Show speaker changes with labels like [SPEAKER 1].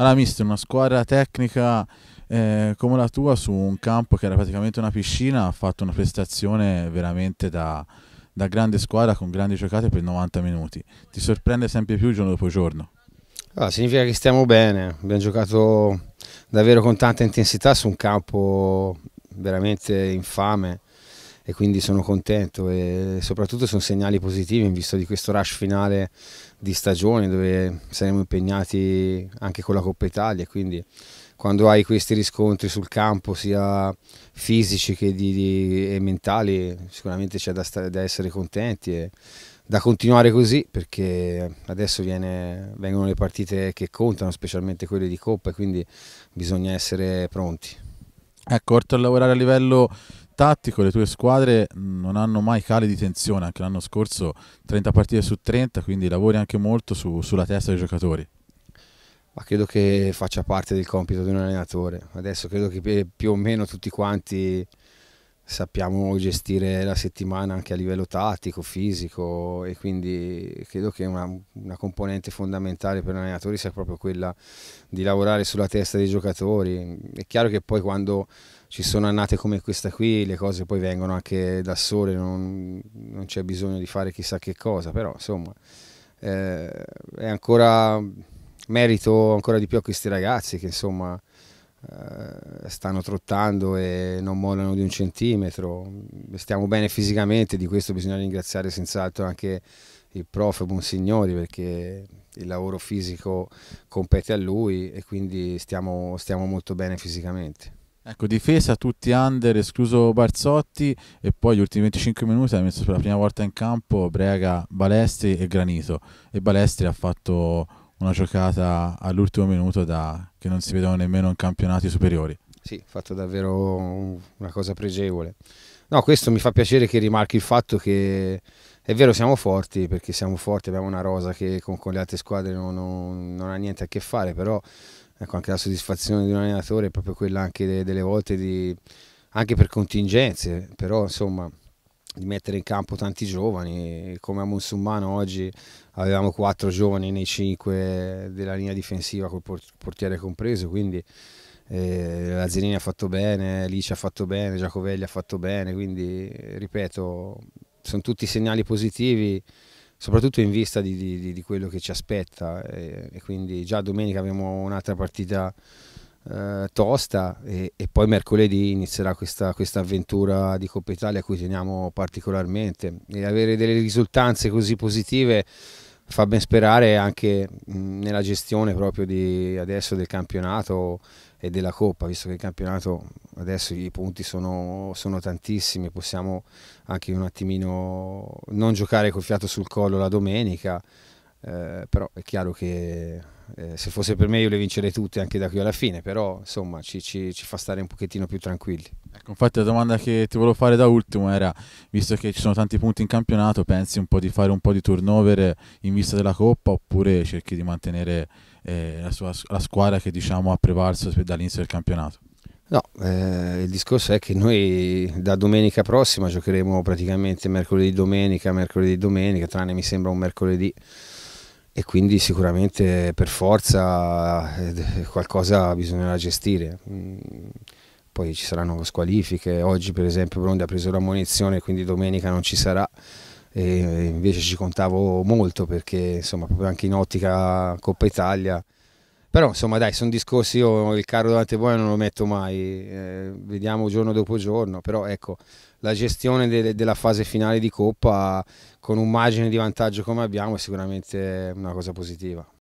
[SPEAKER 1] Allora, mister, una squadra tecnica eh, come la tua su un campo che era praticamente una piscina ha fatto una prestazione veramente da, da grande squadra con grandi giocate per 90 minuti. Ti sorprende sempre più giorno dopo giorno? Ah, significa che stiamo bene,
[SPEAKER 2] abbiamo giocato davvero con tanta intensità su un campo veramente infame e quindi sono contento e soprattutto sono segnali positivi in vista di questo rush finale di stagione dove saremo impegnati anche con la Coppa Italia quindi quando hai questi riscontri sul campo sia fisici che di, di, e mentali sicuramente c'è da, da, essere contenti e da continuare così perché adesso viene, vengono le partite che contano specialmente
[SPEAKER 1] quelle di Coppa quindi bisogna essere pronti. Ecco, oltre a lavorare a livello tattico le tue squadre non hanno mai cali di tensione, anche l'anno scorso 30 partite su 30, quindi lavori anche molto su, sulla testa dei giocatori. Ma credo
[SPEAKER 2] che faccia parte del compito di un allenatore. Adesso credo che più o meno tutti quanti sappiamo gestire la settimana anche a livello tattico, fisico e quindi credo che una, una, componente fondamentale per un allenatore sia proprio quella di lavorare sulla testa dei giocatori. È chiaro che poi quando ci sono annate come questa qui le cose poi vengono anche da sole, non, non c'è bisogno di fare chissà che cosa, però insomma eh, è ancora merito ancora di più a questi ragazzi che insomma eh, stanno trottando e non mollano di un centimetro, stiamo bene fisicamente, di questo bisogna ringraziare senz'altro anche il prof Monsignori perché il lavoro fisico compete a lui
[SPEAKER 1] e quindi stiamo, stiamo molto bene fisicamente. Ecco, difesa, tutti under, escluso Barzotti e poi gli ultimi 25 minuti ha messo per la prima volta in campo Brega, Balestri e Granito e Balestri ha fatto una giocata all'ultimo minuto da, che non si vedono nemmeno in campionati superiori.
[SPEAKER 2] Sì, fatto davvero una cosa pregevole. No, questo mi fa piacere che rimarchi il fatto che è vero siamo forti perché siamo forti, abbiamo una rosa che con, con le altre squadre non, non, non, ha niente a che fare, però ecco, anche la soddisfazione di un allenatore è proprio quella anche de, delle volte di, anche per contingenze, però insomma di mettere in campo tanti giovani, come a Musulmano oggi avevamo quattro giovani nei cinque della linea difensiva col portiere compreso, quindi eh, Lazzarini ha fatto bene, Lice ha fatto bene, Giacovelli ha fatto bene, quindi ripeto, sono tutti segnali positivi soprattutto in vista di, di, di quello che ci aspetta e, eh, e quindi già domenica abbiamo un'altra partita eh, tosta e, e, poi mercoledì inizierà questa, questa avventura di Coppa Italia a cui teniamo particolarmente e avere delle risultanze così positive fa ben sperare anche mh, nella gestione proprio di adesso del campionato e della Coppa, visto che il campionato adesso i punti sono, sono tantissimi, possiamo anche un attimino non giocare col fiato sul collo la domenica, eh, però è chiaro che eh, se fosse per me io le vincerei tutte anche da qui alla fine, però insomma ci, ci, ci, fa stare un pochettino più tranquilli.
[SPEAKER 1] Ecco, infatti la domanda che ti volevo fare da ultimo era, visto che ci sono tanti punti in campionato, pensi un po' di fare un po' di turnover in vista della Coppa oppure cerchi di mantenere eh, la, sua, la, squadra che diciamo ha prevalso dall'inizio del campionato? No, eh, il discorso è che noi
[SPEAKER 2] da domenica prossima giocheremo praticamente mercoledì domenica, mercoledì domenica, tranne mi sembra un mercoledì e quindi sicuramente per forza eh, qualcosa bisognerà gestire. Mm, poi ci saranno squalifiche, oggi per esempio Brondi ha preso la munizione quindi domenica non ci sarà e eh, invece ci contavo molto perché insomma proprio anche in ottica Coppa Italia però insomma dai, sono discorsi, io il carro davanti a voi non lo metto mai, eh, vediamo giorno dopo giorno, però ecco, la gestione de della fase finale di Coppa con un margine di vantaggio come abbiamo è sicuramente una cosa positiva.